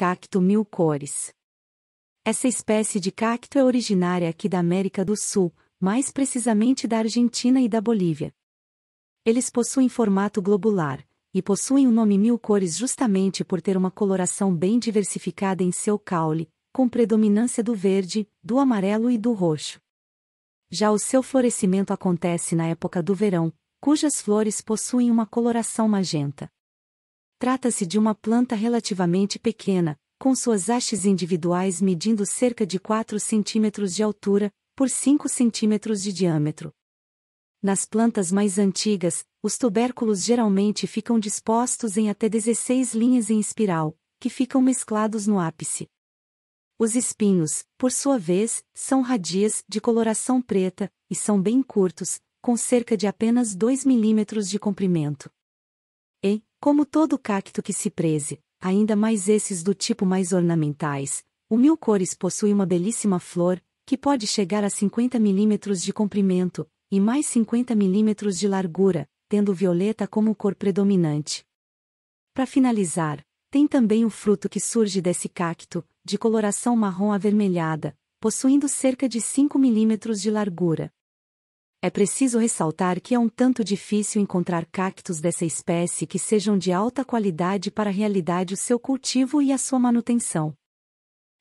Cacto mil cores. Essa espécie de cacto é originária aqui da América do Sul, mais precisamente da Argentina e da Bolívia. Eles possuem formato globular, e possuem o nome mil cores justamente por ter uma coloração bem diversificada em seu caule, com predominância do verde, do amarelo e do roxo. Já o seu florescimento acontece na época do verão, cujas flores possuem uma coloração magenta. Trata-se de uma planta relativamente pequena, com suas hastes individuais medindo cerca de 4 centímetros de altura, por 5 centímetros de diâmetro. Nas plantas mais antigas, os tubérculos geralmente ficam dispostos em até 16 linhas em espiral, que ficam mesclados no ápice. Os espinhos, por sua vez, são radias de coloração preta e são bem curtos, com cerca de apenas 2 milímetros de comprimento. Como todo cacto que se preze, ainda mais esses do tipo mais ornamentais, o mil cores possui uma belíssima flor, que pode chegar a 50 milímetros de comprimento, e mais 50 milímetros de largura, tendo violeta como cor predominante. Para finalizar, tem também o fruto que surge desse cacto, de coloração marrom avermelhada, possuindo cerca de 5 milímetros de largura. É preciso ressaltar que é um tanto difícil encontrar cactos dessa espécie que sejam de alta qualidade para a realidade o seu cultivo e a sua manutenção.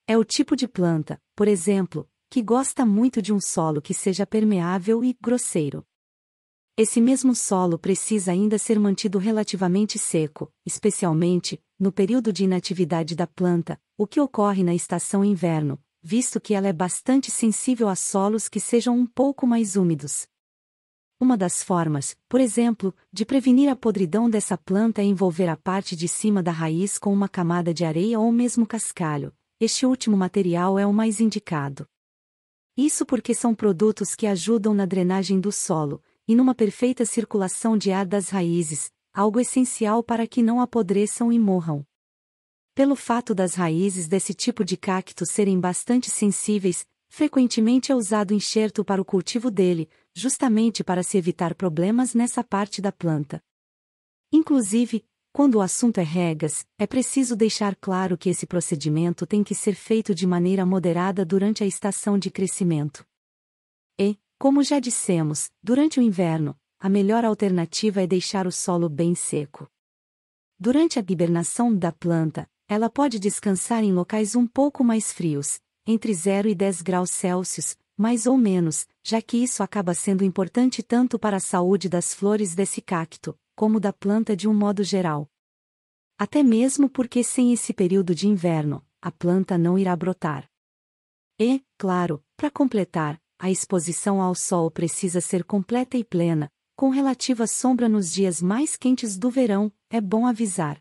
É o tipo de planta, por exemplo, que gosta muito de um solo que seja permeável e grosseiro. Esse mesmo solo precisa ainda ser mantido relativamente seco, especialmente no período de inatividade da planta, o que ocorre na estação inverno, visto que ela é bastante sensível a solos que sejam um pouco mais úmidos. Uma das formas, por exemplo, de prevenir a podridão dessa planta é envolver a parte de cima da raiz com uma camada de areia ou mesmo cascalho. Este último material é o mais indicado. Isso porque são produtos que ajudam na drenagem do solo e numa perfeita circulação de ar das raízes, algo essencial para que não apodreçam e morram. Pelo fato das raízes desse tipo de cacto serem bastante sensíveis, frequentemente é usado enxerto para o cultivo dele, justamente para se evitar problemas nessa parte da planta. Inclusive, quando o assunto é regas, é preciso deixar claro que esse procedimento tem que ser feito de maneira moderada durante a estação de crescimento. E, como já dissemos, durante o inverno, a melhor alternativa é deixar o solo bem seco. Durante a hibernação da planta, ela pode descansar em locais um pouco mais frios, entre 0 e 10 graus Celsius, mais ou menos, já que isso acaba sendo importante tanto para a saúde das flores desse cacto, como da planta de um modo geral. Até mesmo porque sem esse período de inverno, a planta não irá brotar. E, claro, para completar, a exposição ao sol precisa ser completa e plena, com relativa sombra nos dias mais quentes do verão, é bom avisar.